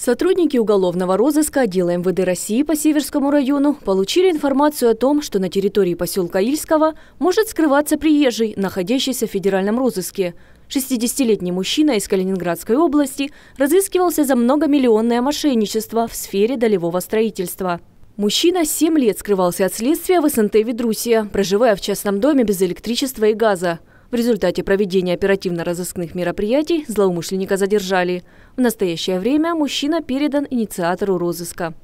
Сотрудники уголовного розыска отдела МВД России по Северскому району получили информацию о том, что на территории поселка Ильского может скрываться приезжий, находящийся в федеральном розыске. 60-летний мужчина из Калининградской области разыскивался за многомиллионное мошенничество в сфере долевого строительства. Мужчина 7 лет скрывался от следствия в СНТ Ведрусия, проживая в частном доме без электричества и газа. В результате проведения оперативно-розыскных мероприятий злоумышленника задержали. В настоящее время мужчина передан инициатору розыска.